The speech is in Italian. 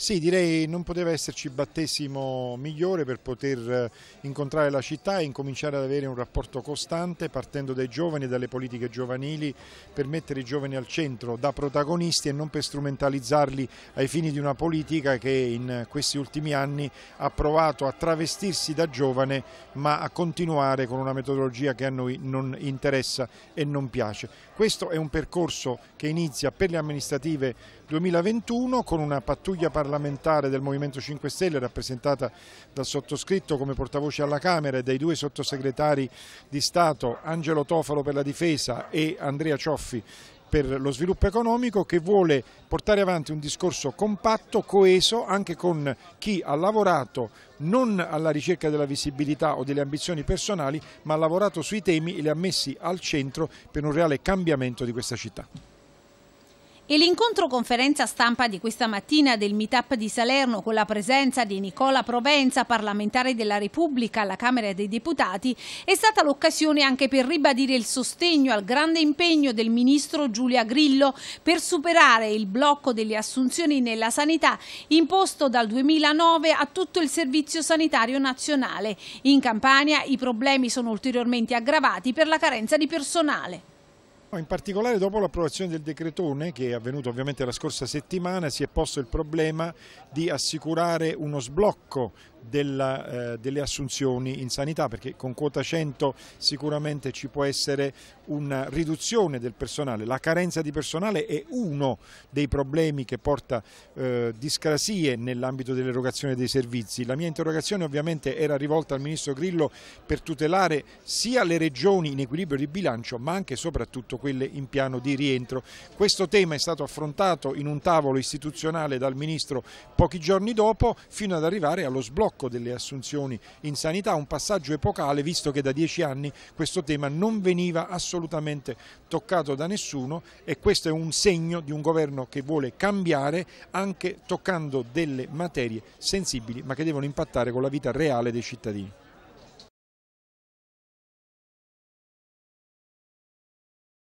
Sì, direi non poteva esserci battesimo migliore per poter eh, incontrare la città e incominciare ad avere un rapporto costante partendo dai giovani e dalle politiche giovanili per mettere i giovani al centro da protagonisti e non per strumentalizzarli ai fini di una politica che in questi ultimi anni ha provato a travestirsi da giovane ma a continuare con una metodologia che a noi non interessa e non piace. Questo è un percorso che inizia per le amministrative 2021 con una pattuglia parlamentare parlamentare del Movimento 5 Stelle rappresentata dal sottoscritto come portavoce alla Camera e dai due sottosegretari di Stato Angelo Tofalo per la difesa e Andrea Cioffi per lo sviluppo economico che vuole portare avanti un discorso compatto, coeso anche con chi ha lavorato non alla ricerca della visibilità o delle ambizioni personali ma ha lavorato sui temi e li ha messi al centro per un reale cambiamento di questa città. E l'incontro conferenza stampa di questa mattina del Meetup di Salerno con la presenza di Nicola Provenza, parlamentare della Repubblica alla Camera dei Deputati, è stata l'occasione anche per ribadire il sostegno al grande impegno del ministro Giulia Grillo per superare il blocco delle assunzioni nella sanità imposto dal 2009 a tutto il servizio sanitario nazionale. In Campania i problemi sono ulteriormente aggravati per la carenza di personale. In particolare dopo l'approvazione del decretone, che è avvenuto ovviamente la scorsa settimana, si è posto il problema di assicurare uno sblocco della, eh, delle assunzioni in sanità perché con quota 100 sicuramente ci può essere una riduzione del personale, la carenza di personale è uno dei problemi che porta eh, discrasie nell'ambito dell'erogazione dei servizi. La mia interrogazione ovviamente era rivolta al Ministro Grillo per tutelare sia le regioni in equilibrio di bilancio ma anche e soprattutto quelle in piano di rientro. Questo tema è stato affrontato in un tavolo istituzionale dal Ministro pochi giorni dopo fino ad arrivare allo sblocco blocco delle assunzioni in sanità, un passaggio epocale visto che da dieci anni questo tema non veniva assolutamente toccato da nessuno e questo è un segno di un governo che vuole cambiare anche toccando delle materie sensibili ma che devono impattare con la vita reale dei cittadini.